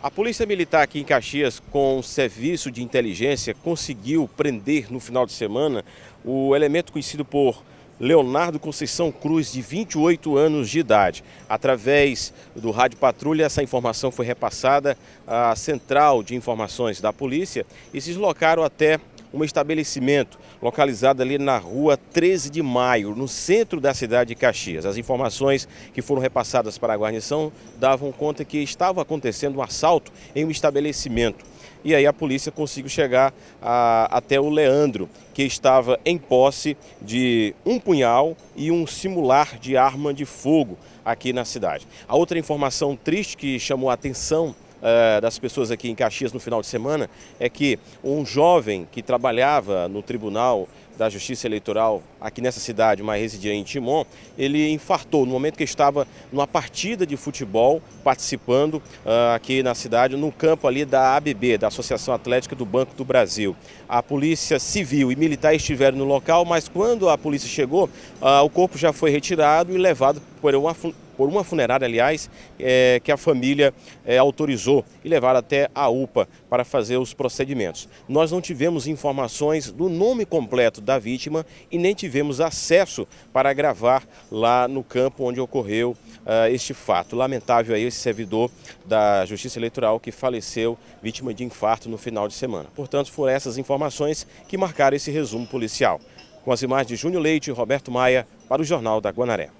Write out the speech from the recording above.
A Polícia Militar aqui em Caxias, com o Serviço de Inteligência, conseguiu prender no final de semana o elemento conhecido por Leonardo Conceição Cruz, de 28 anos de idade. Através do Rádio Patrulha, essa informação foi repassada à Central de Informações da Polícia e se deslocaram até um estabelecimento localizado ali na rua 13 de Maio, no centro da cidade de Caxias. As informações que foram repassadas para a guarnição davam conta que estava acontecendo um assalto em um estabelecimento. E aí a polícia conseguiu chegar a, até o Leandro, que estava em posse de um punhal e um simular de arma de fogo aqui na cidade. A outra informação triste que chamou a atenção uh, das pessoas aqui em Caxias no final de semana é que um jovem que trabalhava no Tribunal da Justiça Eleitoral aqui nessa cidade, mas residia em Timon, ele infartou no momento que estava numa partida de futebol participando uh, aqui na cidade, no campo ali da ABB, da Associação Atlética do Banco do Brasil. A polícia civil e militar estiveram no local, mas quando a polícia chegou, uh, o corpo já foi retirado e levado por uma por uma funerária, aliás, é, que a família é, autorizou e levaram até a UPA para fazer os procedimentos. Nós não tivemos informações do nome completo da vítima e nem tivemos acesso para gravar lá no campo onde ocorreu uh, este fato. Lamentável aí esse servidor da Justiça Eleitoral que faleceu vítima de infarto no final de semana. Portanto, foram essas informações que marcaram esse resumo policial. Com as imagens de Júnior Leite e Roberto Maia para o Jornal da Guanaré.